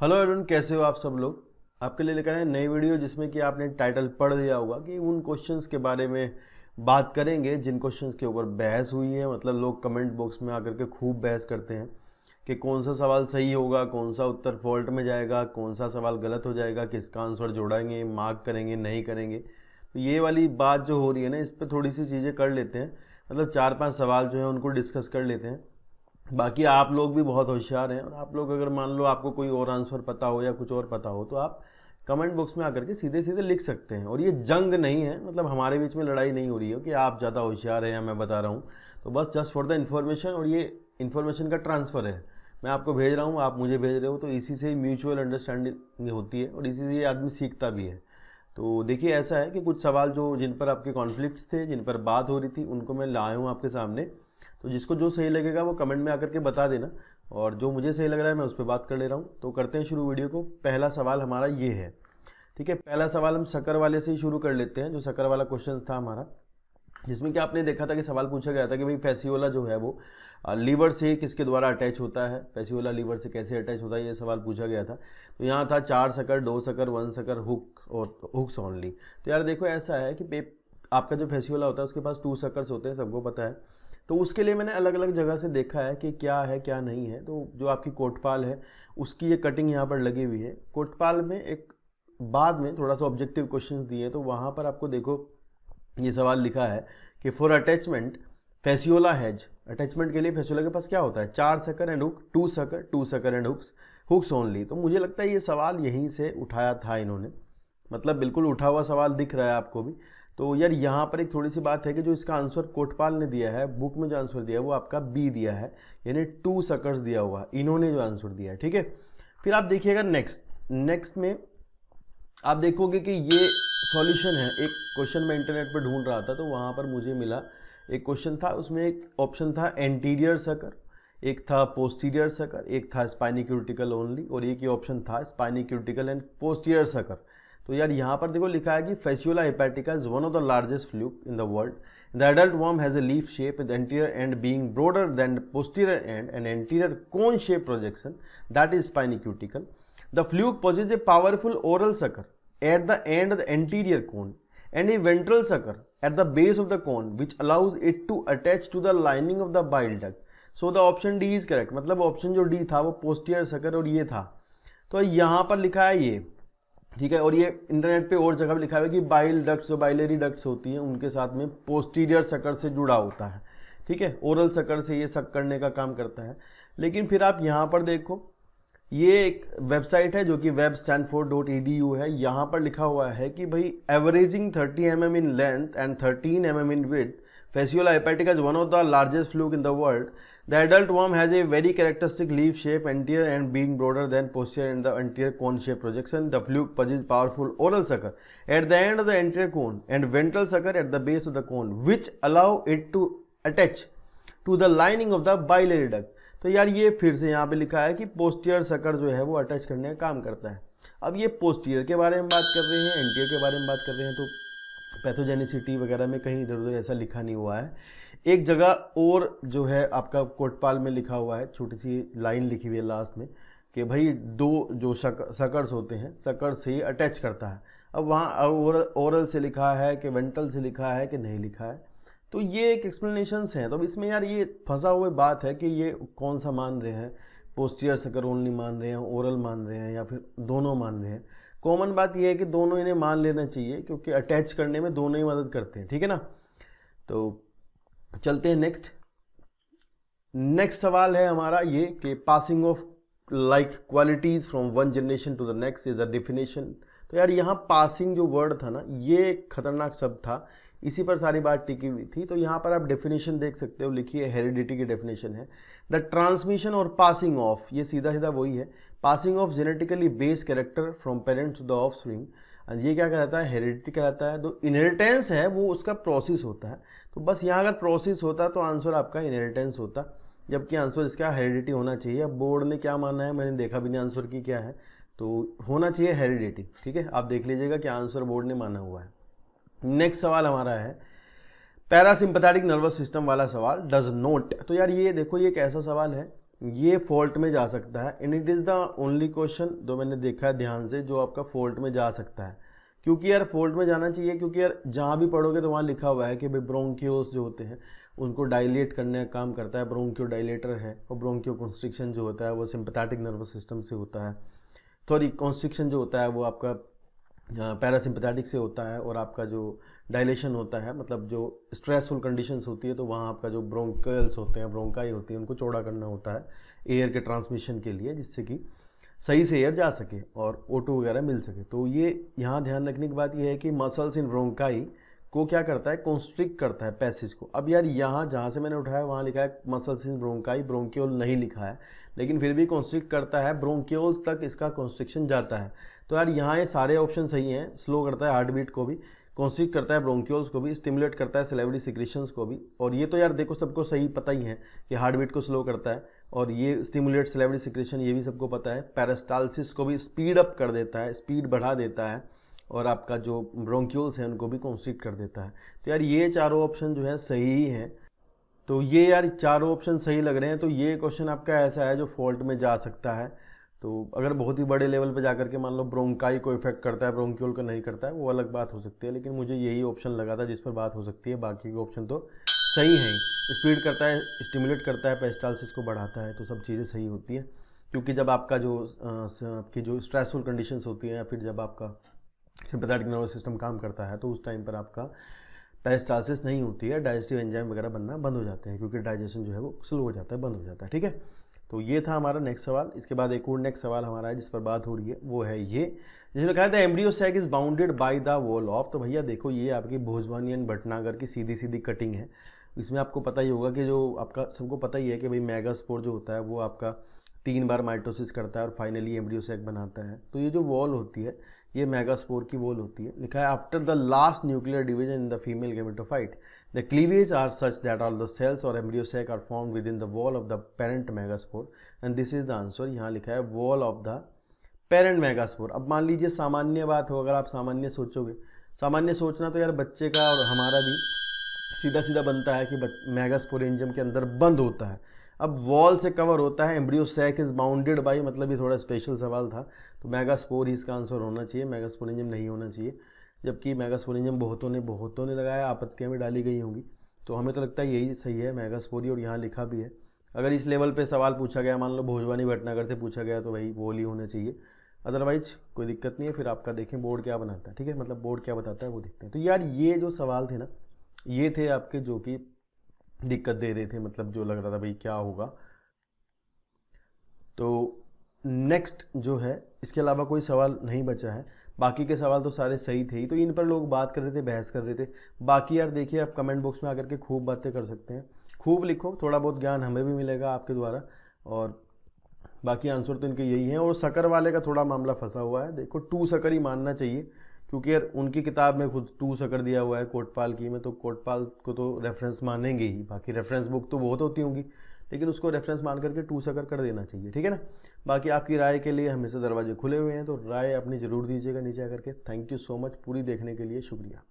Hello everyone कैसे हो आप सब लोग आपके लिए लेकर आए नई वीडियो जिसमें कि आपने टाइटल पढ़ लिया होगा कि उन क्वेश्चंस के बारे में बात करेंगे जिन क्वेश्चंस के ऊपर बहस हुई है मतलब लोग कमेंट बॉक्स में आकर के खूब बहस करते हैं कि कौन सा सवाल सही होगा कौन सा उत्तर फॉल्ट में जाएगा कौन सा सवाल गलत हो जाएगा किसका आंसर जोड़ेंगे मार्क करेंगे नहीं करेंगे तो ये वाली बात जो हो रही है ना इस पर थोड़ी सी चीज़ें कर लेते हैं मतलब चार पाँच सवाल जो है उनको डिस्कस कर लेते हैं बाकी आप लोग भी बहुत होशियार हैं और आप लोग अगर मान लो आपको कोई और आंसर पता हो या कुछ और पता हो तो आप कमेंट बॉक्स में आकर के सीधे सीधे लिख सकते हैं और ये जंग नहीं है मतलब हमारे बीच में लड़ाई नहीं हो रही है कि आप ज़्यादा होशियार हैं या मैं बता रहा हूँ तो बस जस्ट फॉर द इन्फॉर्मेशन और ये इन्फॉर्मेशन का ट्रांसफ़र है मैं आपको भेज रहा हूँ आप मुझे भेज रहे हो तो इसी से ही म्यूचुअल अंडरस्टैंडिंग होती है और इसी से आदमी सीखता भी है तो देखिए ऐसा है कि कुछ सवाल जो जिन पर आपके कॉन्फ्लिक्ट थे जिन पर बात हो रही थी उनको मैं लाया हूँ आपके सामने तो जिसको जो सही लगेगा वो कमेंट में आकर के बता देना और जो मुझे सही लग रहा है मैं उस पर बात कर ले रहा हूँ तो करते हैं शुरू वीडियो को पहला सवाल हमारा ये है ठीक है पहला सवाल हम सकर वाले से ही शुरू कर लेते हैं जो सकर वाला क्वेश्चन था हमारा जिसमें कि आपने देखा था कि सवाल पूछा गया था कि भाई फैसीओला जो है वो लीवर से किसके द्वारा अटैच होता है फैसीओला लीवर से कैसे अटैच होता है ये सवाल पूछा गया था तो यहाँ था चार सकर दो सकर वन सकर हुक और हुक्स ओनली तो यार देखो ऐसा है कि आपका जो फेसियोला होता है उसके पास टू सकर्स होते हैं सबको पता है तो उसके लिए मैंने अलग अलग जगह से देखा है कि क्या है क्या नहीं है तो जो आपकी कोटपाल है उसकी ये कटिंग यहाँ पर लगी हुई है कोटपाल में एक बाद में थोड़ा सा ऑब्जेक्टिव क्वेश्चन दिए तो वहाँ पर आपको देखो ये सवाल लिखा है कि for attachment Fasciola has attachment के लिए फेसियोला के पास क्या होता है चार sucker and hook two sucker two sucker and hooks hooks only तो मुझे लगता है ये सवाल यहीं से उठाया था इन्होंने मतलब बिल्कुल उठा हुआ सवाल दिख रहा है आपको भी तो यार यहाँ पर एक थोड़ी सी बात है कि जो इसका आंसर कोटपाल ने दिया है बुक में जो आंसर दिया है वो आपका बी दिया है यानी टू सकर्स दिया हुआ इन्होंने जो आंसर दिया है ठीक है फिर आप देखिएगा नेक्स्ट नेक्स्ट में आप देखोगे कि ये सॉल्यूशन है एक क्वेश्चन मैं इंटरनेट पर ढूंढ रहा था तो वहाँ पर मुझे मिला एक क्वेश्चन था उसमें एक ऑप्शन था एंटीरियर सकर एक था पोस्टीरियर सकर एक था स्पाइनी क्यूटिकल ओनली और एक ये ऑप्शन था spiny cuticle and posterior sucker तो यार यहाँ पर देखो लिखा है कि Fasciola hepatica is one of the largest fluke in the world the adult worm has a leaf shape in anterior end being broader than posterior end and anterior cone shape projection that is spiny cuticle the fluke possesses a powerful oral sucker at the end the anterior cone and a ventral sucker at the base of the cone which allows it to attach to the lining of the bile duct. So the option D is correct मतलब option जो D था वो पोस्टियर sucker और ये था तो यहाँ पर लिखा है ये ठीक है और ये इंटरनेट पे और जगह भी लिखा हुआ है कि बाइल डक्ट्स जो बाइलेरी डक्ट्स होती हैं उनके साथ में पोस्टीरियर सकर से जुड़ा होता है ठीक है ओरल सकर से ये सक करने का काम करता है लेकिन फिर आप यहाँ पर देखो ये एक वेबसाइट है जो कि web four dot E D you है यहाँ पर लिखा हुआ है कि भाई averaging 30 M M in length and 13 M M in with Fasciola is one of the largest fluke in the world the adult worm has a very characteristic leave shape anterior and being broader then पोस्टियर and the anterior cone shape projection the flu पज is powerful oral sucker at the and of the anterior cone and ventral sucker at the base of the cone which allow it to attach to the lining of the biliary duct तो यार ये फिर से यहाँ पे लिखा है कि पोस्टियर सकर जो है वो अटैच करने का काम करता है अब ये पोस्टियर के बारे में बात कर रहे हैं एंटीयर के बारे में बात कर रहे हैं तो पैथोजेनिसिटी वगैरह में कहीं इधर उधर ऐसा लिखा नहीं हुआ है एक जगह और जो है आपका कोटपाल में लिखा हुआ है छोटी सी लाइन लिखी हुई है लास्ट में कि भाई दो जो शक सकर्स होते हैं सकर से अटैच करता है अब वहाँ ओरल ओरल से लिखा है कि वेंटल से लिखा है कि नहीं लिखा है तो ये एक एक्सप्लेनेशंस हैं तो अब इसमें यार ये फंसा हुए बात है कि ये कौन सा मान रहे हैं पोस्टियर सकर ओनली मान रहे हैं ओरल मान रहे हैं या फिर दोनों मान रहे हैं कॉमन बात यह है कि दोनों इन्हें मान लेना चाहिए क्योंकि अटैच करने में दोनों ही मदद करते हैं ठीक है ना तो चलते हैं नेक्स्ट नेक्स्ट सवाल है हमारा ये कि passing of like qualities from one generation to the next is the definition तो यार यहाँ पासिंग जो वर्ड था ना ये खतरनाक शब्द था इसी पर सारी बात टिकी हुई थी तो यहाँ पर आप डेफिनेशन देख सकते हो लिखी है हेरिडिटी की डेफिनेशन है द ट्रांसमिशन और पासिंग ऑफ ये सीधा सीधा वही है passing of genetically base character from parents to the offspring ये क्या कहलाता है हेरिडिटी कहलाता है तो इनहेरिटेंस है वो उसका प्रोसेस होता है तो बस यहाँ अगर प्रोसेस होता तो आंसर आपका इनहेरिटेंस होता जबकि आंसर इसका हेरिडिटी होना चाहिए अब बोर्ड ने क्या माना है मैंने देखा भी नहीं आंसर की क्या है तो होना चाहिए हेरिडिटी ठीक है आप देख लीजिएगा कि आंसर बोर्ड ने माना हुआ है नेक्स्ट सवाल हमारा है पैरासिम्पथेटिक नर्वस सिस्टम वाला सवाल डज नोट तो यार ये देखो ये एक ऐसा सवाल है ये फॉल्ट में जा सकता है and it is the only question जो मैंने देखा है ध्यान से जो आपका फॉल्ट में जा सकता है क्योंकि यार फॉल्ट में जाना चाहिए क्योंकि यार जहाँ भी पढ़ोगे तो वहाँ लिखा हुआ है कि भाई ब्रोंकियोस जो होते हैं उनको डाइलेट करने का काम करता है ब्रोंकियो डाइलेटर है और ब्रोंकियो कॉन्स्ट्रिक्शन जो होता है वो सिंपथेटिक नर्वस सिस्टम से होता है थोड़ी कॉन्स्ट्रिक्शन जो होता है वो आपका पैरासिम्पथेटिक से होता है और आपका जो डायलेशन होता है मतलब जो स्ट्रेसफुल कंडीशंस होती है तो वहाँ आपका जो ब्रोंकल्स होते हैं ब्रोंकाई होती है उनको चौड़ा करना होता है एयर के ट्रांसमिशन के लिए जिससे कि सही से एयर जा सके और ओटो वगैरह मिल सके तो ये यहाँ ध्यान रखने की बात यह है कि मसल्स इन ब्रोंकाई को क्या करता है कॉन्स्ट्रिक्ट करता है पैसेज को अब यार यहाँ जहाँ से मैंने उठाया वहाँ लिखा है मसल्स इन ब्रोंकाई ब्रोंकियोल नहीं लिखा है लेकिन फिर भी कॉन्स्ट्रिक्ट करता है ब्रोंकियोल्स तक इसका कॉन्स्ट्रिक्शन जाता है तो यार यहाँ ये सारे ऑप्शन सही हैं स्लो करता है हार्ट बीट को भी कॉन्स्ट्रिक्ट करता है ब्रोंकियोल्स को भी स्टिमुलेट करता है सेलेवरी सिक्रेशंस को भी और ये तो यार देखो सबको सही पता ही है कि हार्ट बीट को स्लो करता है और ये स्टिमुलेट सेलेवरी सिक्रेशन ये भी सबको पता है पैरास्टालसिस को भी स्पीड अप कर देता है स्पीड बढ़ा देता है और आपका जो ब्रोंक्यूल्स हैं उनको भी कॉन्स्ट्रिक्ट कर देता है तो यार ये चारों ऑप्शन जो है सही ही हैं तो ये यार चारों ऑप्शन सही लग रहे हैं तो ये क्वेश्चन आपका ऐसा है जो फॉल्ट में जा सकता है तो अगर बहुत ही बड़े लेवल पर जाकर के मान लो ब्रोंकाई को इफेक्ट करता है ब्रोंक्यूल को नहीं करता है वो अलग बात हो सकती है लेकिन मुझे यही ऑप्शन लगा था जिस पर बात हो सकती है बाकी के ऑप्शन तो सही हैं स्पीड करता है स्टिमुलेट करता है पेस्टालसिस को बढ़ाता है तो सब चीज़ें सही होती हैं क्योंकि जब आपका जो आपकी जो स्ट्रेसफुल कंडीशंस होती हैं या फिर जब आपका सिंपथेटिक नर्वस सिस्टम काम करता है तो उस टाइम पर आपका डायस्टालसिस नहीं होती है डाइजेस्टिव एंजाइम वगैरह बनना बंद हो जाते हैं क्योंकि डाइजेशन जो है वो स्लो हो जाता है बंद हो जाता है ठीक है तो ये था हमारा नेक्स्ट सवाल इसके बाद एक और नेक्स्ट सवाल हमारा है जिस पर बात हो रही है वो है ये जिसमें कहा था embryo sac is bounded by the wall of तो भैया देखो ये आपकी भोजवानी एंड भटनागर की सीधी सीधी कटिंग है इसमें आपको पता ही होगा कि जो आपका सबको पता ही है कि भाई मेगा स्पोर जो होता है वो आपका तीन बार माइटोसिस करता है और फाइनली एम्ब्रियो सैक बनाता है तो ये जो वॉल होती है ये मेगास्पोर की वोल होती है लिखा है after the last nuclear division in the female gametophyte the cleavage are such that all the cells of embryo sac are formed within the wall of the parent megaspore and this is the answer यहाँ लिखा है wall of the parent megaspore अब मान लीजिए सामान्य बात हो अगर आप सामान्य सोचोगे सामान्य सोचना तो यार बच्चे का और हमारा भी सीधा सीधा बनता है कि एंजियम के अंदर बंद होता है अब वॉल से कवर होता है embryo sac is bounded by मतलब ये थोड़ा स्पेशल सवाल था तो स्पोर ही इसका आंसर होना चाहिए मेगास्पोरेंजम नहीं होना चाहिए जबकि मेगास्पोरेंजम बहुतों ने बहुतों ने लगाया आपत्तियाँ भी डाली गई होंगी तो हमें तो लगता है यही सही है ही और यहाँ लिखा भी है अगर इस लेवल पर सवाल पूछा गया मान लो भोजवानी भटनागर से पूछा गया तो भाई बोल ही होना चाहिए अदरवाइज कोई दिक्कत नहीं है फिर आपका देखें बोर्ड क्या बनाता है ठीक है मतलब बोर्ड क्या बताता है वो देखते हैं तो यार ये जो सवाल थे ना ये थे आपके जो कि दिक्कत दे रहे थे मतलब जो लग रहा था भाई क्या होगा तो नेक्स्ट जो है इसके अलावा कोई सवाल नहीं बचा है बाकी के सवाल तो सारे सही थे ही तो इन पर लोग बात कर रहे थे बहस कर रहे थे बाकी यार देखिए आप कमेंट बॉक्स में आकर के खूब बातें कर सकते हैं खूब लिखो थोड़ा बहुत ज्ञान हमें भी मिलेगा आपके द्वारा और बाकी आंसर तो इनके यही हैं और सकर वाले का थोड़ा मामला फंसा हुआ है देखो टू सकर ही मानना चाहिए क्योंकि यार उनकी किताब में खुद टू सकर दिया हुआ है कोटपाल की में तो कोटपाल को तो रेफरेंस मानेंगे ही बाकी रेफरेंस बुक तो बहुत होती होंगी लेकिन उसको रेफरेंस मान करके टू से अगर कर देना चाहिए ठीक है ना बाकी आपकी राय के लिए हमेशा दरवाजे खुले हुए हैं तो राय अपनी ज़रूर दीजिएगा नीचे आकर के थैंक यू सो मच पूरी देखने के लिए शुक्रिया